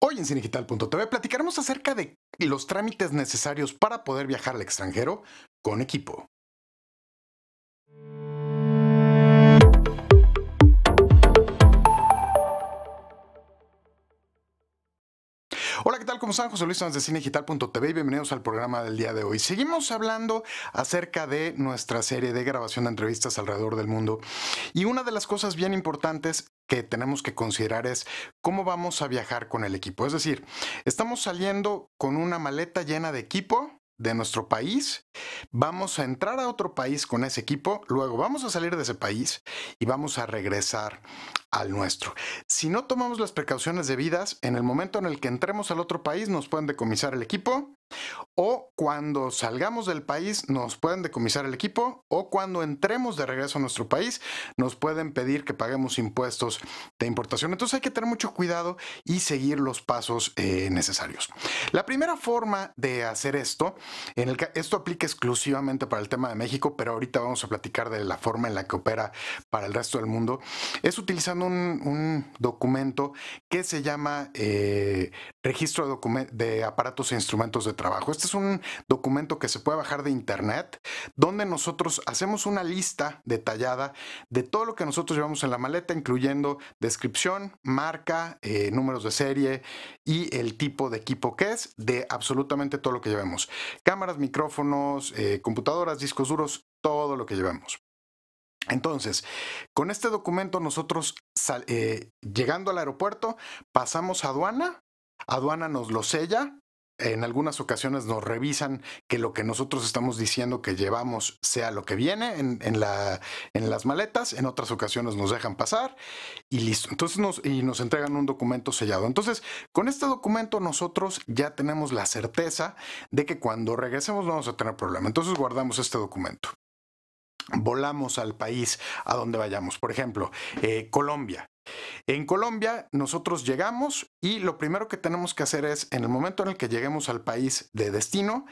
Hoy en Cinegital.tv platicaremos acerca de los trámites necesarios para poder viajar al extranjero con equipo. Hola, ¿qué tal? ¿Cómo están? José Luis Sanz de Cinegital.tv y bienvenidos al programa del día de hoy. Seguimos hablando acerca de nuestra serie de grabación de entrevistas alrededor del mundo y una de las cosas bien importantes que tenemos que considerar es cómo vamos a viajar con el equipo. Es decir, estamos saliendo con una maleta llena de equipo de nuestro país, vamos a entrar a otro país con ese equipo, luego vamos a salir de ese país y vamos a regresar al nuestro. Si no tomamos las precauciones debidas, en el momento en el que entremos al otro país nos pueden decomisar el equipo o cuando salgamos del país nos pueden decomisar el equipo o cuando entremos de regreso a nuestro país nos pueden pedir que paguemos impuestos de importación. Entonces hay que tener mucho cuidado y seguir los pasos eh, necesarios. La primera forma de hacer esto, en el que esto aplica exclusivamente para el tema de México, pero ahorita vamos a platicar de la forma en la que opera para el resto del mundo, es utilizando un, documento que se llama eh, registro de, de aparatos e instrumentos de trabajo. Este es un documento que se puede bajar de internet, donde nosotros hacemos una lista detallada de todo lo que nosotros llevamos en la maleta, incluyendo descripción, marca, eh, números de serie y el tipo de equipo que es, de absolutamente todo lo que llevemos. Cámaras, micrófonos, eh, computadoras, discos duros, todo lo que llevamos. Entonces, con este documento nosotros, eh, llegando al aeropuerto, pasamos a aduana, aduana nos lo sella en algunas ocasiones nos revisan que lo que nosotros estamos diciendo que llevamos sea lo que viene en, las maletas, en otras ocasiones nos dejan pasar y listo. Entonces nos, y nos entregan un documento sellado. Entonces, con este documento nosotros ya tenemos la certeza de que cuando regresemos vamos a tener problema. Entonces guardamos este documento. Volamos al país a donde vayamos. Por ejemplo, eh, Colombia. En Colombia nosotros llegamos y lo primero que tenemos que hacer es, en el momento en el que lleguemos al país de destino,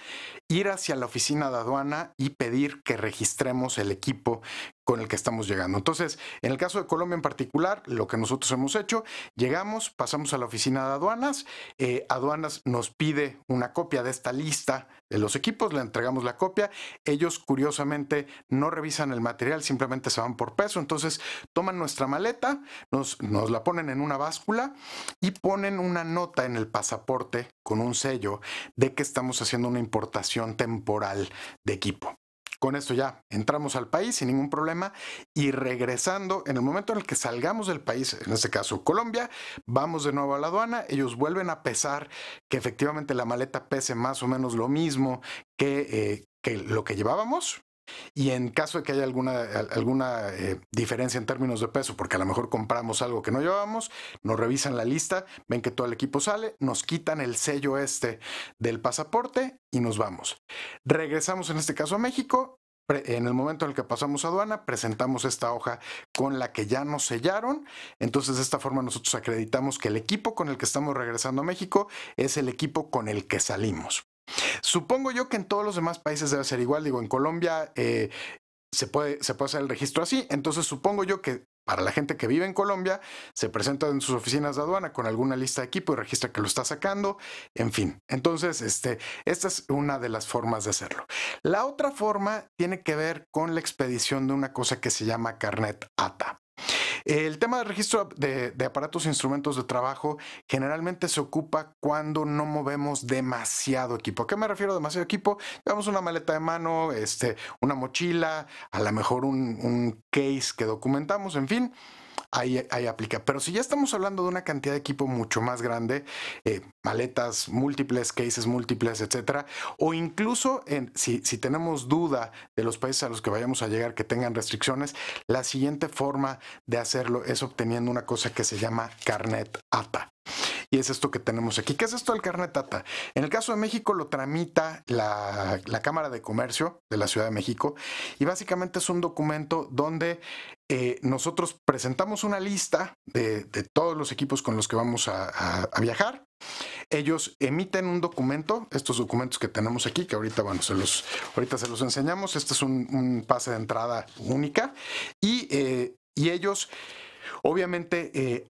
ir hacia la oficina de aduana y pedir que registremos el equipo con el que estamos llegando. Entonces, en el caso de Colombia en particular, lo que nosotros hemos hecho, llegamos, pasamos a la oficina de aduanas, eh, aduanas nos pide una copia de esta lista de los equipos, le entregamos la copia, ellos curiosamente no revisan el material, simplemente se van por peso, entonces toman nuestra maleta, nos, nos la ponen en una báscula y ponen ponen una nota en el pasaporte con un sello de que estamos haciendo una importación temporal de equipo. Con esto ya entramos al país sin ningún problema y regresando, en el momento en el que salgamos del país, en este caso Colombia, vamos de nuevo a la aduana, ellos vuelven a pesar que efectivamente la maleta pese más o menos lo mismo que, eh, que lo que llevábamos, y en caso de que haya alguna, eh, diferencia en términos de peso, porque a lo mejor compramos algo que no llevamos, nos revisan la lista, ven que todo el equipo sale, nos quitan el sello este del pasaporte y nos vamos. Regresamos en este caso a México. En el momento en el que pasamos aduana, presentamos esta hoja con la que ya nos sellaron. Entonces, de esta forma nosotros acreditamos que el equipo con el que estamos regresando a México es el equipo con el que salimos. Supongo yo que en todos los demás países debe ser igual. Digo, en Colombia eh, se, puede, se hacer el registro así. Entonces supongo yo que para la gente que vive en Colombia, se presenta en sus oficinas de aduana con alguna lista de equipo y registra que lo está sacando, en fin. Entonces, este, esta es una de las formas de hacerlo. La otra forma tiene que ver con la expedición de una cosa que se llama carnet ATA. El tema de registro de, aparatos e instrumentos de trabajo generalmente se ocupa cuando no movemos demasiado equipo. ¿A qué me refiero demasiado equipo? Llevamos una maleta de mano, este, una mochila, a lo mejor un, un case que documentamos, en fin ahí, aplica. Pero si ya estamos hablando de una cantidad de equipo mucho más grande, eh, maletas múltiples, cases múltiples, etcétera, o incluso si, tenemos duda de los países a los que vayamos a llegar que tengan restricciones, la siguiente forma de hacerlo es obteniendo una cosa que se llama carnet ATA. Y es esto que tenemos aquí. ¿Qué es esto del carnet ATA? En el caso de México lo tramita la, la Cámara de Comercio de la Ciudad de México y básicamente es un documento donde eh, nosotros presentamos una lista de, todos los equipos con los que vamos a, viajar. Ellos emiten un documento, estos documentos que tenemos aquí, que ahorita, se los, ahorita se los enseñamos. Este es un, pase de entrada única. Y, eh, ellos, obviamente, eh,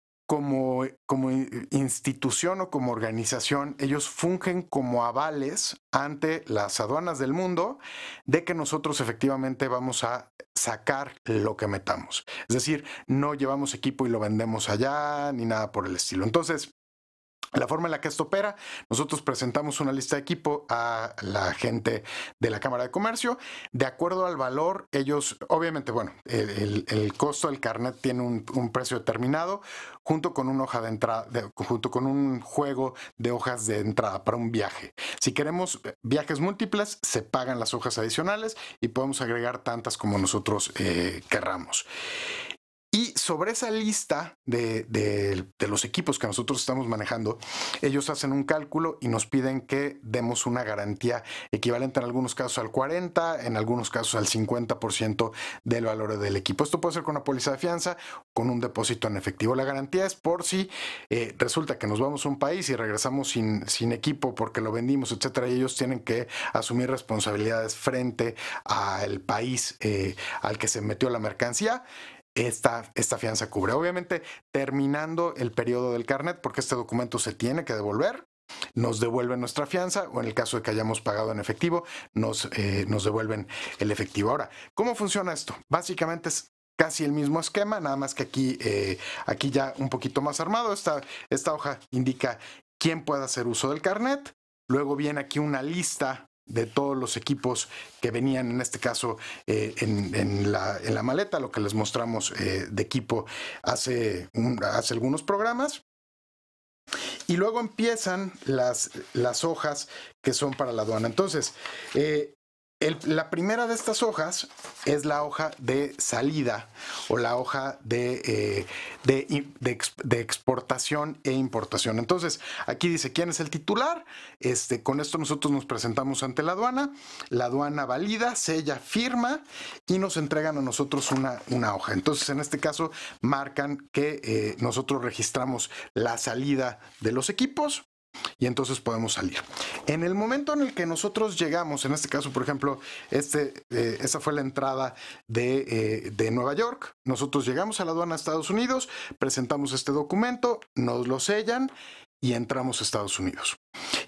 como, institución o como organización, ellos fungen como avales ante las aduanas del mundo de que nosotros efectivamente vamos a sacar lo que metamos. Es decir, no llevamos equipo y lo vendemos allá ni nada por el estilo. Entonces, la forma en la que esto opera, nosotros presentamos una lista de equipo a la gente de la Cámara de Comercio. De acuerdo al valor, ellos, obviamente, bueno, el, costo del carnet tiene un, precio determinado, junto con una hoja de entrada, junto con un juego de hojas de entrada para un viaje. Si queremos viajes múltiples, se pagan las hojas adicionales y podemos agregar tantas como nosotros eh, querramos. Y sobre esa lista de, los equipos que nosotros estamos manejando, ellos hacen un cálculo y nos piden que demos una garantía equivalente en algunos casos al 40, en algunos casos al 50% del valor del equipo. Esto puede ser con una póliza de fianza, con un depósito en efectivo. La garantía es por si eh, resulta que nos vamos a un país y regresamos sin, sin equipo porque lo vendimos, etcétera, y ellos tienen que asumir responsabilidades frente al país eh, al que se metió la mercancía esta, fianza cubre. Obviamente, terminando el periodo del carnet, porque este documento se tiene que devolver, nos devuelven nuestra fianza o en el caso de que hayamos pagado en efectivo, nos, eh, nos devuelven el efectivo. Ahora, ¿cómo funciona esto? Básicamente es casi el mismo esquema, nada más que aquí, eh, aquí ya un poquito más armado. Esta, esta hoja indica quién puede hacer uso del carnet. Luego viene aquí una lista de todos los equipos que venían, en este caso, eh, en, la, maleta, lo que les mostramos eh, de equipo hace, hace algunos programas. Y luego empiezan las, hojas que son para la aduana. Entonces, eh, la primera de estas hojas es la hoja de salida o la hoja de, eh, exportación e importación. Entonces, aquí dice quién es el titular. Este, con esto nosotros nos presentamos ante la aduana. La aduana valida, sella, firma y nos entregan a nosotros una, hoja. Entonces, en este caso, marcan que eh, nosotros registramos la salida de los equipos y entonces podemos salir. En el momento en el que nosotros llegamos, en este caso, por ejemplo, este, eh, esa fue la entrada de, eh, de, Nueva York, nosotros llegamos a la aduana de Estados Unidos, presentamos este documento, nos lo sellan y entramos a Estados Unidos.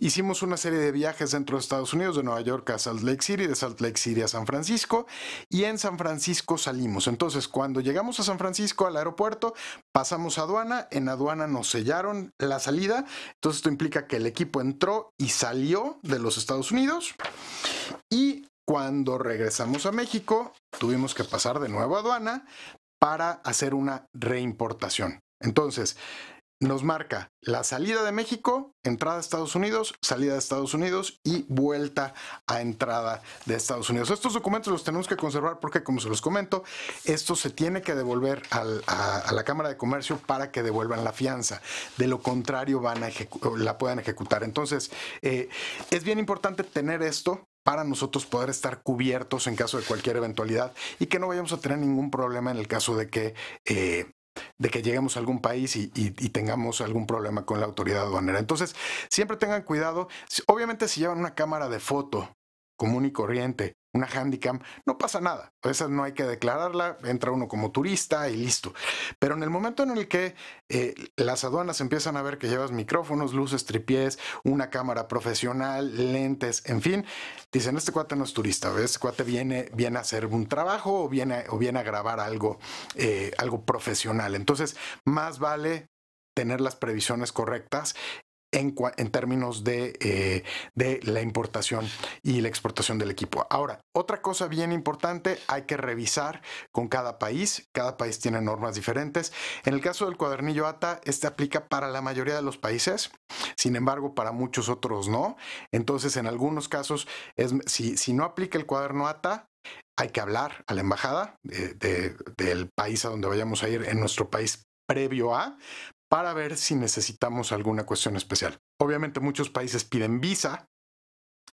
Hicimos una serie de viajes dentro de Estados Unidos, de Nueva York a Salt Lake City, de Salt Lake City a San Francisco, y en San Francisco salimos. Entonces, cuando llegamos a San Francisco al aeropuerto, pasamos a aduana, en aduana nos sellaron la salida, entonces esto implica que el equipo entró y salió de los Estados Unidos, y cuando regresamos a México, tuvimos que pasar de nuevo a aduana para hacer una reimportación. Entonces, nos marca la salida de México, entrada de Estados Unidos, salida de Estados Unidos y vuelta a entrada de Estados Unidos. Estos documentos los tenemos que conservar porque, como se los comento, esto se tiene que devolver a, la Cámara de Comercio para que devuelvan la fianza. De lo contrario, van a la puedan ejecutar. Entonces, eh, es bien importante tener esto para nosotros poder estar cubiertos en caso de cualquier eventualidad y que no vayamos a tener ningún problema en el caso de que eh, de que lleguemos a algún país y, tengamos algún problema con la autoridad aduanera. Entonces, siempre tengan cuidado. Obviamente, si llevan una cámara de foto común y corriente, una handicap, no pasa nada. Esa no hay que declararla, entra uno como turista y listo. Pero en el momento en el que eh, las aduanas empiezan a ver que llevas micrófonos, luces, tripiés, una cámara profesional, lentes, en fin, dicen, este cuate no es turista, este cuate viene, viene a hacer un trabajo o viene, o viene a grabar algo, eh, algo profesional. Entonces, más vale tener las previsiones correctas en, términos eh, de, la importación y la exportación del equipo. Ahora, otra cosa bien importante, hay que revisar con cada país. Cada país tiene normas diferentes. En el caso del cuadernillo ATA, este aplica para la mayoría de los países, sin embargo, para muchos otros no. Entonces, en algunos casos, es, si, no aplica el cuaderno ATA, hay que hablar a la embajada del país a donde vayamos a ir en nuestro país previo a para ver si necesitamos alguna cuestión especial. Obviamente muchos países piden visa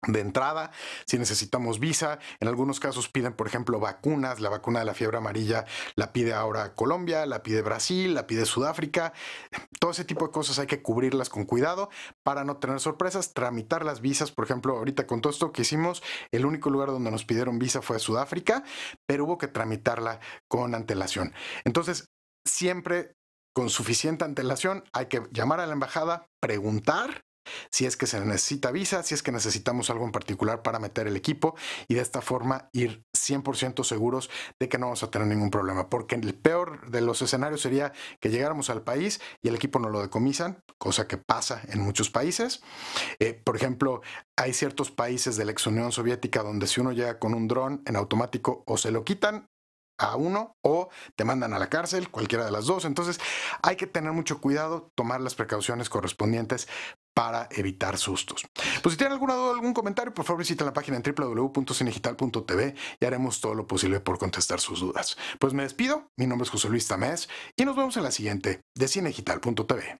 de entrada, si necesitamos visa, en algunos casos piden, por ejemplo, vacunas, la vacuna de la fiebre amarilla la pide ahora Colombia, la pide Brasil, la pide Sudáfrica, todo ese tipo de cosas hay que cubrirlas con cuidado para no tener sorpresas, tramitar las visas, por ejemplo, ahorita con todo esto que hicimos, el único lugar donde nos pidieron visa fue Sudáfrica, pero hubo que tramitarla con antelación. Entonces, siempre con suficiente antelación hay que llamar a la embajada, preguntar si es que se necesita visa, si es que necesitamos algo en particular para meter el equipo y de esta forma ir 100% seguros de que no vamos a tener ningún problema, porque el peor de los escenarios sería que llegáramos al país y el equipo no lo decomisan, cosa que pasa en muchos países. Eh, por ejemplo, hay ciertos países de la ex Unión Soviética donde si uno llega con un dron en automático o se lo quitan a uno o te mandan a la cárcel, cualquiera de las dos. Entonces hay que tener mucho cuidado, tomar las precauciones correspondientes para evitar sustos. Pues si tienen alguna duda o algún comentario, por favor visiten la página en www.cinegital.tv y haremos todo lo posible por contestar sus dudas. Pues me despido, mi nombre es José Luis Tamés y nos vemos en la siguiente de cinegital.tv.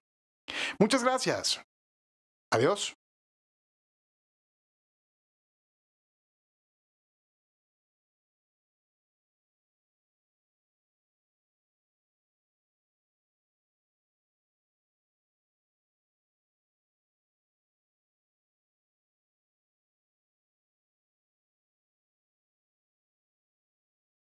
Muchas gracias. Adiós.